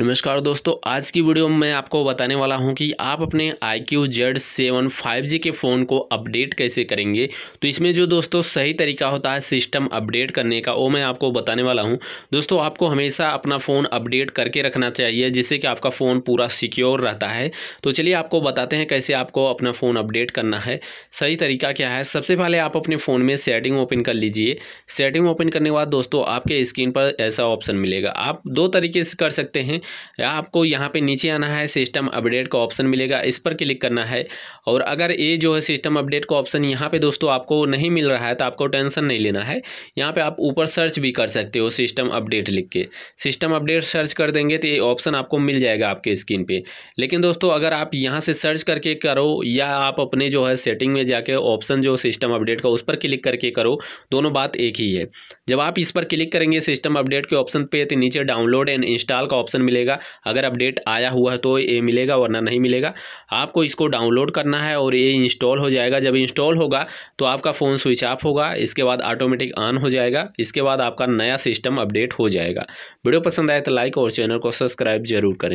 नमस्कार दोस्तों आज की वीडियो में मैं आपको बताने वाला हूं कि आप अपने iQOO Z seven five G के फ़ोन को अपडेट कैसे करेंगे तो इसमें जो दोस्तों सही तरीका होता है सिस्टम अपडेट करने का वो मैं आपको बताने वाला हूं दोस्तों आपको हमेशा अपना फ़ोन अपडेट करके रखना चाहिए जिससे कि आपका फ़ोन पूरा सिक्योर रहता है तो चलिए आपको बताते हैं कैसे आपको अपना फ़ोन अपडेट करना है सही तरीका क्या है सबसे पहले आप अपने फ़ोन में सेटिंग ओपन कर लीजिए सेटिंग ओपन करने के बाद दोस्तों आपके स्क्रीन पर ऐसा ऑप्शन मिलेगा आप दो तरीके से कर सकते हैं आपको यहाँ पे नीचे आना है सिस्टम अपडेट का ऑप्शन मिलेगा इस पर क्लिक करना है और अगर ये जो है सिस्टम अपडेट का ऑप्शन यहाँ पे दोस्तों आपको नहीं मिल रहा है तो आपको टेंशन नहीं लेना है यहाँ पे आप ऊपर सर्च भी कर सकते हो सिस्टम अपडेट लिख के सिस्टम अपडेट सर्च कर देंगे तो ये ऑप्शन आपको मिल जाएगा आपके स्क्रीन पर लेकिन दोस्तों अगर आप यहाँ से सर्च करके करो या आप अपने जो है सेटिंग में जाके ऑप्शन जो सिस्टम अपडेट का उस पर क्लिक करके करो दोनों बात एक ही है जब आप इस पर क्लिक करेंगे सिस्टम अपडेट के ऑप्शन पे तो नीचे डाउनलोड एंड इंस्टॉल का ऑप्शन मिलेगा मिलेगा अगर अपडेट आया हुआ है तो ये मिलेगा वरना नहीं मिलेगा आपको इसको डाउनलोड करना है और ये इंस्टॉल हो जाएगा जब इंस्टॉल होगा तो आपका फ़ोन स्विच ऑफ होगा इसके बाद ऑटोमेटिक ऑन हो जाएगा इसके बाद आपका नया सिस्टम अपडेट हो जाएगा वीडियो पसंद आए तो लाइक और चैनल को सब्सक्राइब जरूर करें